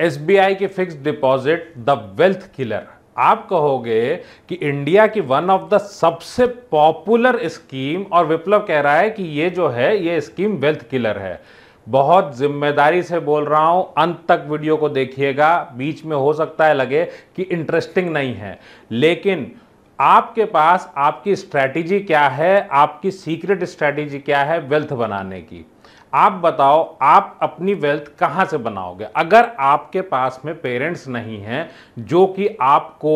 S के fixed deposit the wealth killer आप कहोगे कि इंडिया की वन ऑफ द सबसे पॉपुलर स्कीम और विप्लव कह रहा है कि ये जो है ये स्कीम वेल्थ किलर है बहुत जिम्मेदारी से बोल रहा हूं अंत तक वीडियो को देखिएगा बीच में हो सकता है लगे कि इंटरेस्टिंग नहीं है लेकिन आपके पास आपकी स्ट्रैटेजी क्या है आपकी सीक्रेट स्ट्रैटेजी क्या है वेल्थ बनाने की आप बताओ आप अपनी वेल्थ कहाँ से बनाओगे अगर आपके पास में पेरेंट्स नहीं हैं जो कि आपको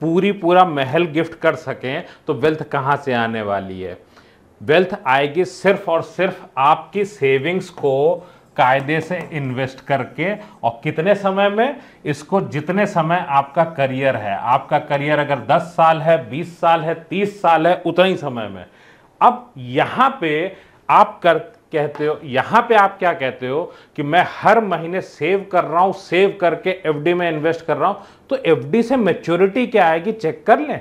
पूरी पूरा महल गिफ्ट कर सकें तो वेल्थ कहाँ से आने वाली है वेल्थ आएगी सिर्फ और सिर्फ आपकी सेविंग्स को कायदे से इन्वेस्ट करके और कितने समय में इसको जितने समय आपका करियर है आपका करियर अगर 10 साल है 20 साल है 30 साल है उतना ही समय में अब यहाँ पे आप कर कहते हो यहां पे आप क्या कहते हो कि मैं हर महीने सेव कर रहा हूं सेव करके एफडी में इन्वेस्ट कर रहा हूं तो एफडी से मेच्योरिटी क्या आएगी चेक कर लें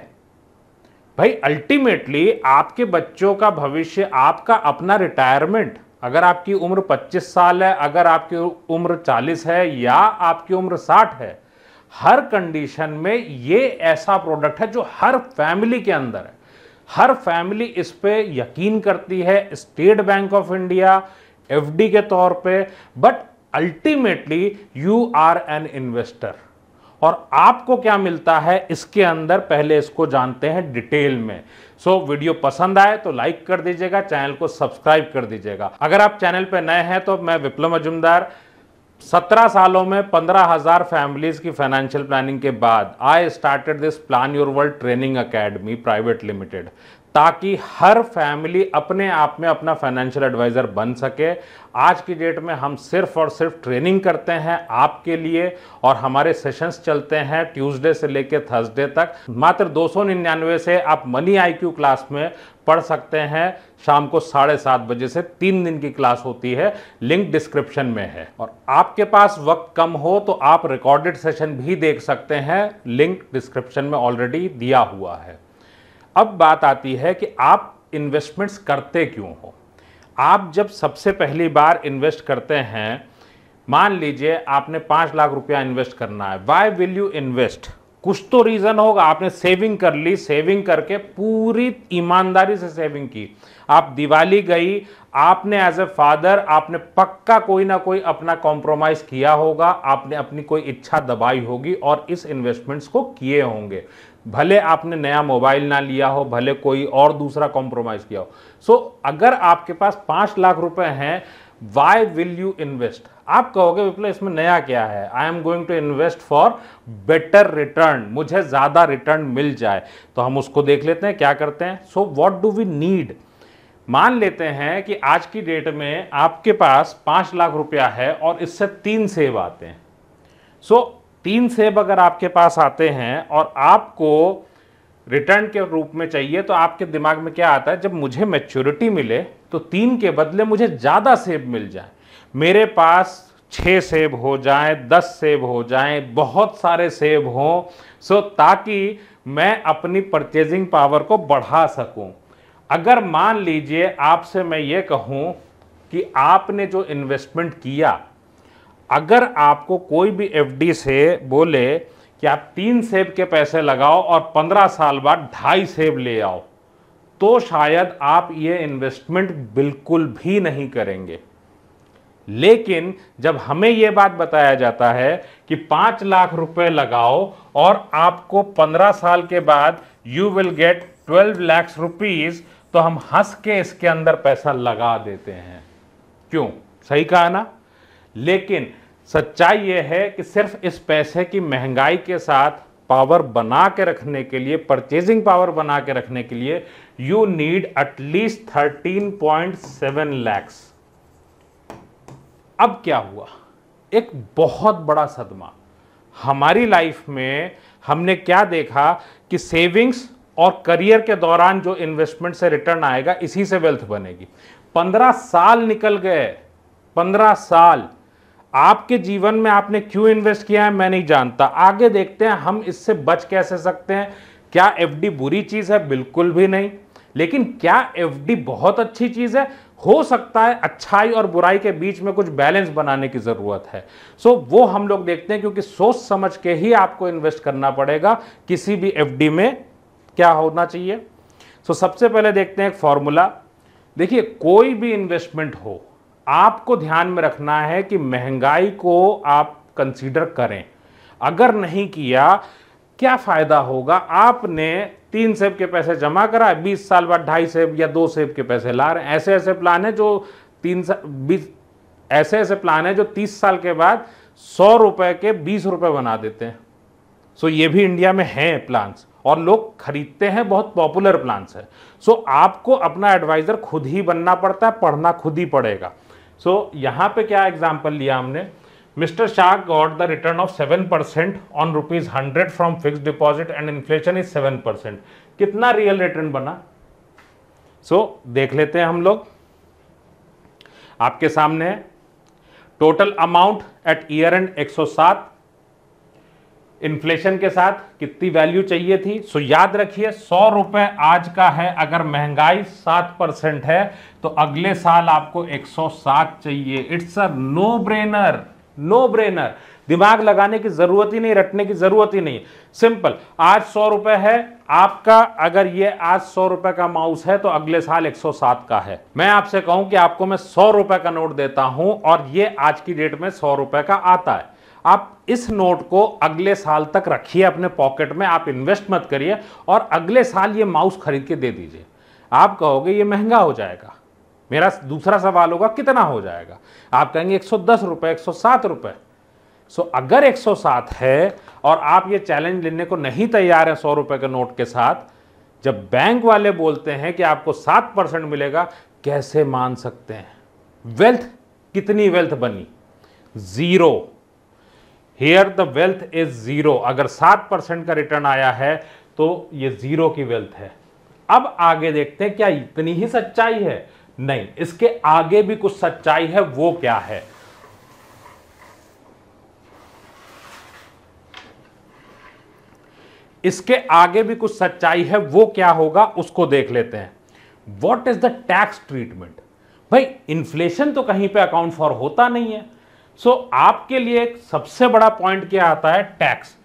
भाई अल्टीमेटली आपके बच्चों का भविष्य आपका अपना रिटायरमेंट अगर आपकी उम्र 25 साल है अगर आपकी उम्र 40 है या आपकी उम्र 60 है हर कंडीशन में ये ऐसा प्रोडक्ट है जो हर फैमिली के अंदर है हर फैमिली इस पे यकीन करती है State Bank of India FD के तौर पे but ultimately you are an investor और आपको क्या मिलता है इसके अंदर पहले इसको जानते हैं डिटेल में सो so, वीडियो पसंद आए तो लाइक कर दीजिएगा चैनल को सब्सक्राइब कर दीजिएगा अगर आप चैनल पर नए हैं तो मैं विप्लव मजुमदार सत्रह सालों में पंद्रह हज़ार फैमिलीज़ की फाइनेंशियल प्लानिंग के बाद I started this plan your world training academy private limited ताकि हर फैमिली अपने आप में अपना फाइनेंशियल एडवाइज़र बन सके आज की डेट में हम सिर्फ और सिर्फ ट्रेनिंग करते हैं आपके लिए और हमारे सेशंस चलते हैं ट्यूसडे से लेकर थर्सडे तक मात्र दो से आप मनी आईक्यू क्लास में पढ़ सकते हैं शाम को साढ़े सात बजे से तीन दिन की क्लास होती है लिंक डिस्क्रिप्शन में है और आपके पास वक्त कम हो तो आप रिकॉर्डेड सेशन भी देख सकते हैं लिंक डिस्क्रिप्शन में ऑलरेडी दिया हुआ है अब बात आती है कि आप इन्वेस्टमेंट्स करते क्यों हो आप जब सबसे पहली बार इन्वेस्ट करते हैं मान लीजिए आपने पाँच लाख रुपया इन्वेस्ट करना है वाई विल यू इन्वेस्ट कुछ तो रीज़न होगा आपने सेविंग कर ली सेविंग करके पूरी ईमानदारी से सेविंग की आप दिवाली गई आपने एज ए फादर आपने पक्का कोई ना कोई अपना कॉम्प्रोमाइज़ किया होगा आपने अपनी कोई इच्छा दबाई होगी और इस इन्वेस्टमेंट्स को किए होंगे भले आपने नया मोबाइल ना लिया हो भले कोई और दूसरा कॉम्प्रोमाइज किया हो सो so, अगर आपके पास पांच लाख रुपए हैं वाई विल यू इन्वेस्ट आप कहोगे विप्ल इसमें नया क्या है I am going to invest for better return मुझे ज़्यादा रिटर्न मिल जाए तो हम उसको देख लेते हैं क्या करते हैं so what do we need मान लेते हैं कि आज की डेट में आपके पास पांच लाख रुपया है और इससे तीन सेव आते हैं सो so, तीन सेब अगर आपके पास आते हैं और आपको रिटर्न के रूप में चाहिए तो आपके दिमाग में क्या आता है जब मुझे मैच्योरिटी मिले तो तीन के बदले मुझे ज़्यादा सेब मिल जाए मेरे पास छः सेब हो जाए दस सेब हो जाए बहुत सारे सेब हों सो ताकि मैं अपनी परचेजिंग पावर को बढ़ा सकूं अगर मान लीजिए आपसे मैं ये कहूं कि आपने जो इन्वेस्टमेंट किया अगर आपको कोई भी एफडी से बोले कि आप तीन सेब के पैसे लगाओ और पंद्रह साल बाद ढाई सेब ले आओ तो शायद आप ये इन्वेस्टमेंट बिल्कुल भी नहीं करेंगे लेकिन जब हमें यह बात बताया जाता है कि पांच लाख रुपए लगाओ और आपको पंद्रह साल के बाद you will get twelve lakhs rupees तो हम हंस के इसके अंदर पैसा लगा देते हैं क्यों सही कहा ना लेकिन सच्चाई ये है कि सिर्फ इस पैसे की महंगाई के साथ पावर बना के रखने के लिए परचेजिंग पावर बना के रखने के लिए you need at least thirteen point seven lakhs अब क्या हुआ एक बहुत बड़ा सदमा हमारी लाइफ में हमने क्या देखा कि सेविंग्स और करियर के दौरान जो इन्वेस्टमेंट से रिटर्न आएगा इसी से वेल्थ बनेगी पंद्रह साल निकल गए पंद्रह साल आपके जीवन में आपने क्यों इन्वेस्ट किया है मैं नहीं जानता आगे देखते हैं हम इससे बच कैसे सकते हैं क्या एफडी बुरी चीज़ है बिल्कुल भी नहीं लेकिन क्या एफडी बहुत अच्छी चीज़ है हो सकता है अच्छाई और बुराई के बीच में कुछ बैलेंस बनाने की ज़रूरत है सो so, वो हम लोग देखते हैं क्योंकि सोच समझ के ही आपको इन्वेस्ट करना पड़ेगा किसी भी एफ में क्या होना चाहिए सो so, सबसे पहले देखते हैं एक फॉर्मूला देखिए कोई भी इन्वेस्टमेंट हो आपको ध्यान में रखना है कि महंगाई को आप कंसीडर करें अगर नहीं किया क्या फ़ायदा होगा आपने तीन सेब के पैसे जमा करा बीस साल बाद ढाई सेब या दो सेब के पैसे ला रहे हैं ऐसे ऐसे प्लान है जो तीन बीस ऐसे ऐसे प्लान है जो तीस साल के बाद सौ रुपए के बीस रुपए बना देते हैं सो ये भी इंडिया में हैं प्लान्स और लोग खरीदते हैं बहुत पॉपुलर प्लान्स है सो आपको अपना एडवाइज़र खुद ही बनना पड़ता है पढ़ना खुद ही पड़ेगा सो so, यहाँ पे क्या एग्जाम्पल लिया हमने mister Shah got the return of seven percent on rupees hundred from fixed deposit and inflation is seven percent कितना रियल रिटर्न बना सो so, देख लेते हैं हम लोग आपके सामने total amount at year end एक सौ सात इन्फ्लेशन के साथ कितनी वैल्यू चाहिए थी सो याद रखिए सौ रुपये आज का है अगर महंगाई सात परसेंट है तो अगले साल आपको एक सौ सात चाहिए it's a no brainer no brainer दिमाग लगाने की जरूरत ही नहीं रटने की जरूरत ही नहीं सिंपल आज सौ रुपये है आपका अगर ये आज सौ रुपए का माउस है तो अगले साल 107 का है मैं आपसे कहूं कि आपको मैं सौ रुपए का नोट देता हूं और ये आज की डेट में सौ रुपए का आता है आप इस नोट को अगले साल तक रखिए अपने पॉकेट में आप इन्वेस्ट मत करिए और अगले साल ये माउस खरीद के दे दीजिए आप कहोगे ये महंगा हो जाएगा मेरा दूसरा सवाल होगा कितना हो जाएगा आप कहेंगे एक सौ दस रुपये एक सौ सात सो अगर एक सौ सात है और आप ये चैलेंज लेने को नहीं तैयार हैं सौ रुपये के नोट के साथ जब बैंक वाले बोलते हैं कि आपको सात परसेंट मिलेगा कैसे मान सकते हैं वेल्थ कितनी वेल्थ बनी zero here the wealth is zero अगर सात परसेंट का रिटर्न आया है तो ये ज़ीरो की वेल्थ है अब आगे देखते हैं क्या इतनी ही सच्चाई है नहीं इसके आगे भी कुछ सच्चाई है वो क्या है इसके आगे भी कुछ सच्चाई है वो क्या होगा उसको देख लेते हैं what is the tax treatment भाई इन्फ्लेशन तो कहीं पे अकाउंट फॉर होता नहीं है सो so, आपके लिए एक सबसे बड़ा पॉइंट क्या आता है टैक्स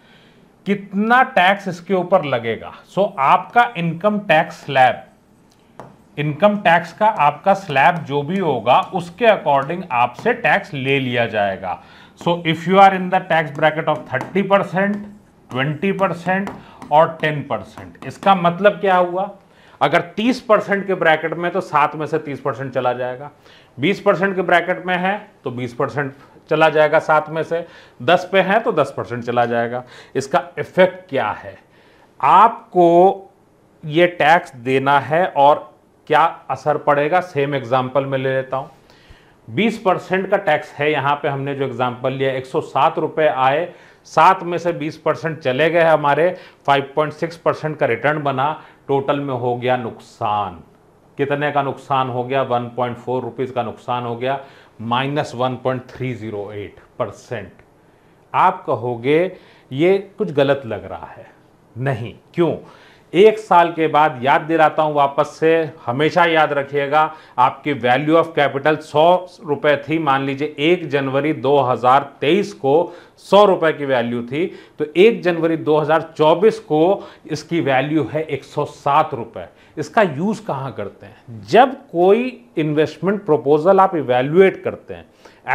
कितना टैक्स इसके ऊपर लगेगा सो so, आपका income tax slab income tax का आपका स्लैब जो भी होगा उसके अकॉर्डिंग आपसे टैक्स ले लिया जाएगा so if you are in the tax bracket of thirty percent twenty percent और टेन परसेंट इसका मतलब क्या हुआ अगर 30 परसेंट के ब्रैकेट में तो सात में से 30 परसेंट चला जाएगा 20 परसेंट के ब्रैकेट में है तो 20 परसेंट चला जाएगा सात में से दस पे हैं तो दस परसेंट चला जाएगा इसका इफेक्ट क्या है आपको ये टैक्स देना है और क्या असर पड़ेगा सेम एग्जाम्पल में ले लेता हूँ 20 परसेंट का टैक्स है यहाँ पे हमने जो एग्जाम्पल लिया एक सौ आए सात में से 20 परसेंट चले गए हमारे 5.6 परसेंट का रिटर्न बना टोटल में हो गया नुकसान कितने का नुकसान हो गया 1.4 पॉइंट का नुकसान हो गया minus one point three zero eight percent आप कहोगे ये कुछ गलत लग रहा है नहीं क्यों एक साल के बाद याद दिलाता हूं वापस से हमेशा याद रखिएगा आपकी वैल्यू ऑफ कैपिटल सौ रुपये थी मान लीजिए एक जनवरी 2023 को सौ रुपए की वैल्यू थी तो एक जनवरी 2024 को इसकी वैल्यू है एक सौ सात रुपये इसका यूज़ कहाँ करते हैं जब कोई इन्वेस्टमेंट प्रपोजल आप इवेल्युएट करते हैं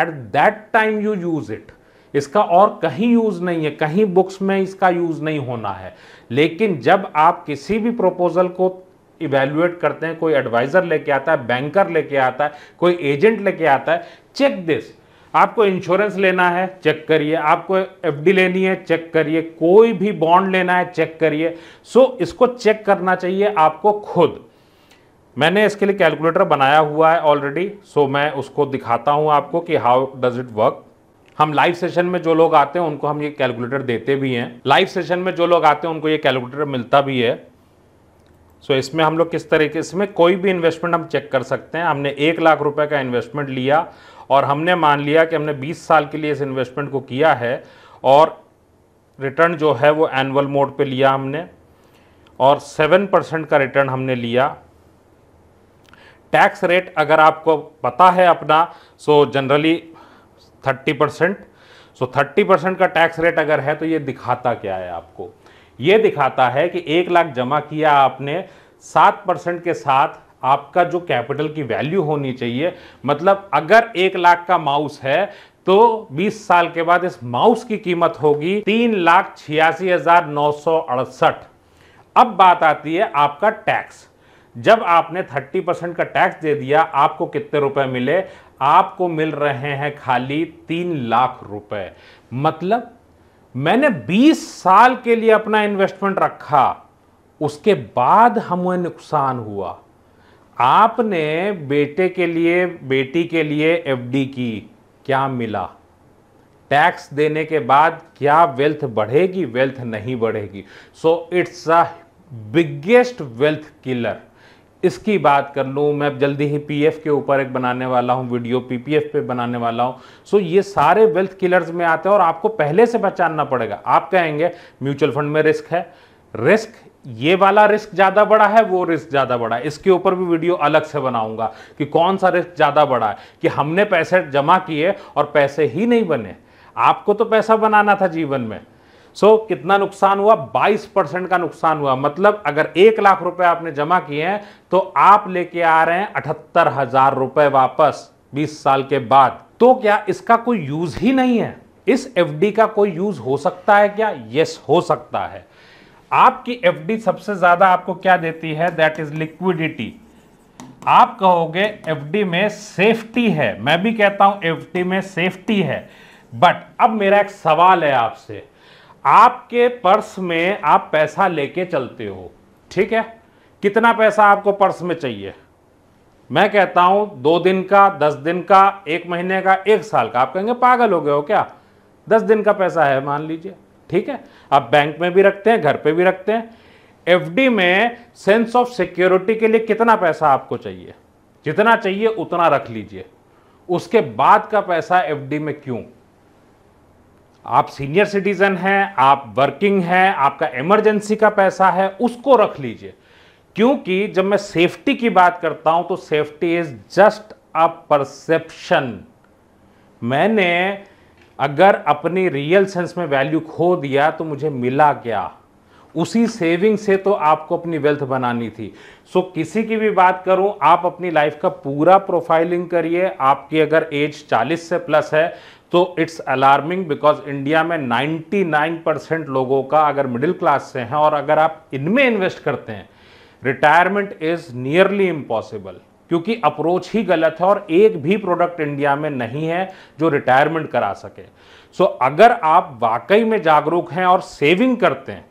at that time you use it इसका और कहीं यूज़ नहीं है कहीं बुक्स में इसका यूज़ नहीं होना है लेकिन जब आप किसी भी प्रपोजल को इवेल्युएट करते हैं कोई एडवाइज़र लेके आता है बैंकर लेके आता है कोई एजेंट लेके आता है चेक दिस आपको इंश्योरेंस लेना है चेक करिए आपको एफडी लेनी है चेक करिए कोई भी बॉन्ड लेना है चेक करिए सो so, इसको चेक करना चाहिए आपको खुद मैंने इसके लिए कैलकुलेटर बनाया हुआ है ऑलरेडी सो so, मैं उसको दिखाता हूँ आपको कि हाउ डज इट वर्क हम लाइव सेशन में जो लोग आते हैं उनको हम ये कैलकुलेटर देते भी हैं लाइव सेशन में जो लोग आते हैं उनको ये कैलकुलेटर मिलता भी है सो so, इसमें हम लोग किस तरीके इसमें कोई भी इन्वेस्टमेंट हम चेक कर सकते हैं हमने एक लाख रुपए का इन्वेस्टमेंट लिया और हमने मान लिया कि हमने 20 साल के लिए इस इन्वेस्टमेंट को किया है और रिटर्न जो है वो एनुअल मोड पे लिया हमने और 7 परसेंट का रिटर्न हमने लिया टैक्स रेट अगर आपको पता है अपना so generally 30 percent so thirty percent का टैक्स रेट अगर है तो ये दिखाता क्या है आपको ये दिखाता है कि एक लाख जमा किया आपने सात परसेंट के साथ आपका जो कैपिटल की वैल्यू होनी चाहिए मतलब अगर एक लाख का माउस है तो 20 साल के बाद इस माउस की कीमत होगी तीन लाख छियासी हजार नौ सौ अड़सठ अब बात आती है आपका टैक्स जब आपने 30 परसेंट का टैक्स दे दिया आपको कितने रुपए मिले आपको मिल रहे हैं खाली तीन लाख रुपए मतलब मैंने 20 साल के लिए अपना इन्वेस्टमेंट रखा उसके बाद हमें नुकसान हुआ आपने बेटे के लिए बेटी के लिए एफडी की क्या मिला टैक्स देने के बाद क्या वेल्थ बढ़ेगी वेल्थ नहीं बढ़ेगी so it's a biggest wealth killer इसकी बात कर लूँ मैं जल्दी ही पीएफ के ऊपर एक बनाने वाला हूँ वीडियो पीपीएफ पे बनाने वाला हूँ सो ये सारे वेल्थ किलर्स में आते हैं और आपको पहले से पहचानना पड़ेगा आप कहेंगे म्यूचुअल फंड में रिस्क है रिस्क ये वाला रिस्क ज़्यादा बड़ा है वो रिस्क ज़्यादा बड़ा है इसके ऊपर भी वीडियो अलग से बनाऊंगा कि कौन सा रिस्क ज़्यादा बड़ा है कि हमने पैसे जमा किए और पैसे ही नहीं बने आपको तो पैसा बनाना था जीवन में सो so, कितना नुकसान हुआ 22 परसेंट का नुकसान हुआ मतलब अगर एक लाख रुपए आपने जमा किए हैं तो आप लेके आ रहे हैं अठहत्तर हजार रुपए वापस 20 साल के बाद तो क्या इसका कोई यूज ही नहीं है इस एफडी का कोई यूज हो सकता है क्या यस हो सकता है आपकी एफडी सबसे ज्यादा आपको क्या देती है दैट इज लिक्विडिटी आप कहोगे एफडी में सेफ्टी है मैं भी कहता हूं एफडी में सेफ्टी है बट अब मेरा एक सवाल है आपसे आपके पर्स में आप पैसा लेके चलते हो ठीक है कितना पैसा आपको पर्स में चाहिए मैं कहता हूं दो दिन का दस दिन का एक महीने का एक साल का आप कहेंगे पागल हो गए हो क्या दस दिन का पैसा है मान लीजिए ठीक है आप बैंक में भी रखते हैं घर पे भी रखते हैं एफडी में सेंस ऑफ सिक्योरिटी के लिए कितना पैसा आपको चाहिए जितना चाहिए उतना रख लीजिए उसके बाद का पैसा एफडी में क्यों आप सीनियर सिटीजन हैं आप वर्किंग हैं आपका इमरजेंसी का पैसा है उसको रख लीजिए क्योंकि जब मैं सेफ्टी की बात करता हूं तो safety is just a perception मैंने अगर अपनी रियल सेंस में वैल्यू खो दिया तो मुझे मिला क्या उसी सेविंग से तो आपको अपनी वेल्थ बनानी थी सो so, किसी की भी बात करूं आप अपनी लाइफ का पूरा प्रोफाइलिंग करिए आपकी अगर एज 40 से प्लस है तो इट्स अलार्मिंग बिकॉज इंडिया में 99 परसेंट लोगों का अगर मिडिल क्लास से हैं और अगर आप इनमें इन्वेस्ट करते हैं रिटायरमेंट इज नियरली इम्पॉसिबल क्योंकि अप्रोच ही गलत है और एक भी प्रोडक्ट इंडिया में नहीं है जो रिटायरमेंट करा सके सो so, अगर आप वाकई में जागरूक हैं और सेविंग करते हैं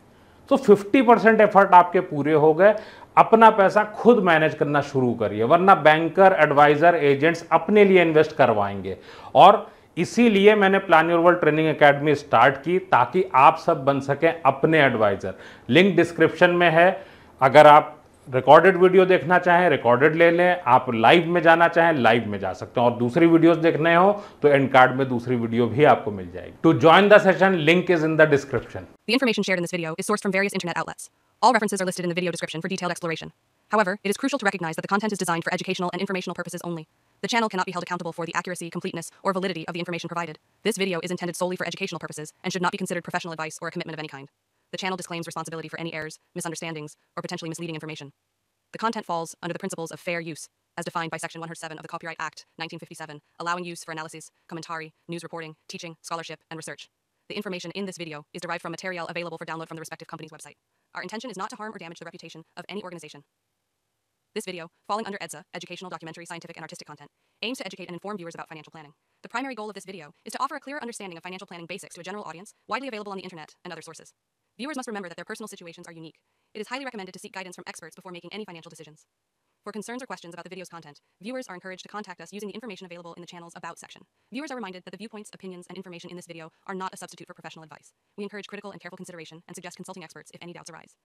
तो 50 परसेंट एफर्ट आपके पूरे हो गए अपना पैसा खुद मैनेज करना शुरू करिए वरना बैंकर एडवाइज़र एजेंट्स अपने लिए इन्वेस्ट करवाएंगे और इसीलिए मैंने plan your world training academy start की ताकि आप सब बन सकें अपने एडवाइज़र लिंक डिस्क्रिप्शन में है अगर आप रिकॉर्डेड वीडियो देखना चाहें रिकॉर्डेड ले लें आप लाइव में जाना चाहें लाइव में जा सकते हैं और दूसरी वीडियोस देखने हो तो एंड कार्ड में दूसरी वीडियो भी आपको मिल जाएगी to join the session link is in the description the information share in this video is source from various internet outlets all references are listed in the video description for detailed exploration However, it is crucial to recognize that the content is designed for educational and informational purposes only The channel cannot be held accountable for the accuracy, completeness, or validity of the information provided. This video is intended solely for educational purposes and should not be considered professional advice or a commitment of any kind. The channel disclaims responsibility for any errors, misunderstandings, or potentially misleading information. The content falls under the principles of fair use, as defined by Section 107 of the Copyright Act, 1957, allowing use for analysis, commentary, news reporting, teaching, scholarship, and research. The information in this video is derived from material available for download from the respective company's website. Our intention is not to harm or damage the reputation of any organization. This video, falling under EDSA, educational, documentary, scientific, and artistic content, aims to educate and inform viewers about financial planning. The primary goal of this video is to offer a clearer understanding of financial planning basics to a general audience, widely available on the internet and other sources. Viewers must remember that their personal situations are unique. It is highly recommended to seek guidance from experts before making any financial decisions. For concerns or questions about the video's content, viewers are encouraged to contact us using the information available in the channel's About section. Viewers are reminded that the viewpoints, opinions, and information in this video are not a substitute for professional advice. We encourage critical and careful consideration and suggest consulting experts if any doubts arise.